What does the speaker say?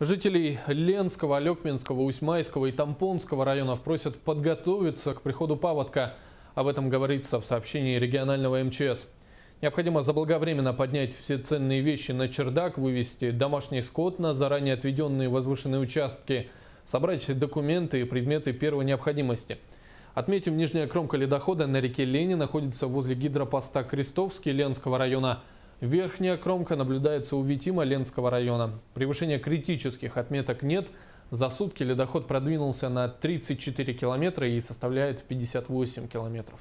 Жителей Ленского, Алекминского, Усьмайского и Тампонского районов просят подготовиться к приходу паводка. Об этом говорится в сообщении регионального МЧС. Необходимо заблаговременно поднять все ценные вещи на чердак, вывести домашний скот на заранее отведенные возвышенные участки, собрать документы и предметы первой необходимости. Отметим, нижняя кромка ледохода на реке Лени находится возле гидропоста Крестовский Ленского района – Верхняя кромка наблюдается у Витима Ленского района. Превышения критических отметок нет. За сутки ледоход продвинулся на 34 километра и составляет 58 километров.